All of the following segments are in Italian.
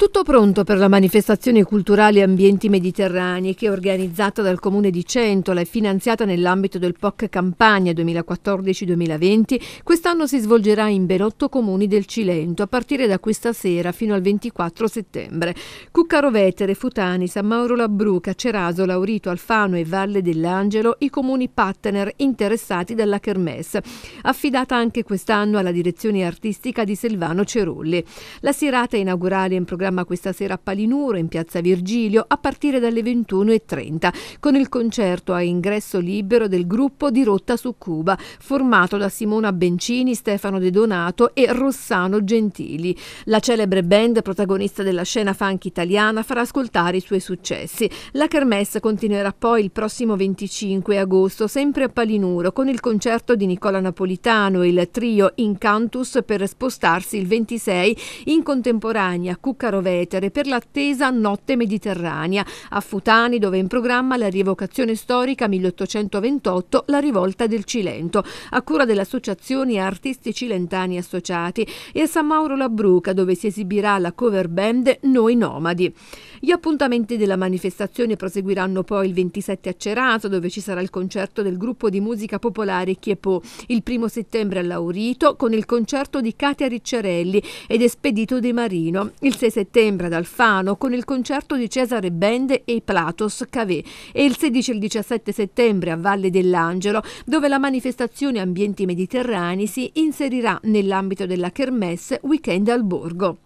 Tutto pronto per la manifestazione culturale Ambienti Mediterranei che è organizzata dal Comune di Centola e finanziata nell'ambito del POC Campagna 2014-2020, quest'anno si svolgerà in ben otto comuni del Cilento a partire da questa sera fino al 24 settembre. Cuccaro Vetere, Futani, San Mauro Labruca, Ceraso, Laurito, Alfano e Valle dell'Angelo, i comuni partner interessati dalla Kermesse, affidata anche quest'anno alla direzione artistica di Silvano Cerulli. La serata inaugurale in programma programma questa sera a Palinuro, in piazza Virgilio, a partire dalle 21.30, con il concerto a ingresso libero del gruppo di Rotta su Cuba, formato da Simona Bencini, Stefano De Donato e Rossano Gentili. La celebre band, protagonista della scena funk italiana, farà ascoltare i suoi successi. La kermesse continuerà poi il prossimo 25 agosto, sempre a Palinuro, con il concerto di Nicola Napolitano e il trio Incantus per spostarsi il 26 in contemporanea Cuccaro vetere per l'attesa notte mediterranea a Futani dove è in programma la rievocazione storica 1828 La rivolta del Cilento a cura dell'associazione Artisti Cilentani Associati e a San Mauro Labruca, dove si esibirà la cover band Noi Nomadi. Gli appuntamenti della manifestazione proseguiranno poi il 27 a Cerato dove ci sarà il concerto del gruppo di musica popolare Chiepò, il primo settembre a Laurito con il concerto di Katia Ricciarelli ed Espedito De Marino, il 6 settembre settembre ad Alfano con il concerto di Cesare Bende e Platos Cavè e il 16 e il 17 settembre a Valle dell'Angelo dove la manifestazione Ambienti Mediterranei si inserirà nell'ambito della Kermesse Weekend al Borgo.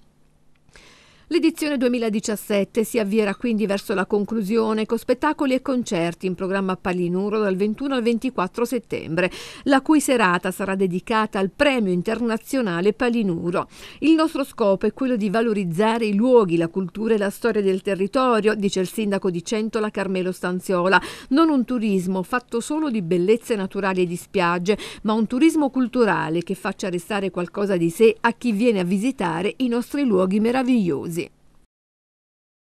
L'edizione 2017 si avvierà quindi verso la conclusione con spettacoli e concerti in programma Palinuro dal 21 al 24 settembre, la cui serata sarà dedicata al Premio Internazionale Palinuro. Il nostro scopo è quello di valorizzare i luoghi, la cultura e la storia del territorio, dice il sindaco di Centola Carmelo Stanziola, non un turismo fatto solo di bellezze naturali e di spiagge, ma un turismo culturale che faccia restare qualcosa di sé a chi viene a visitare i nostri luoghi meravigliosi.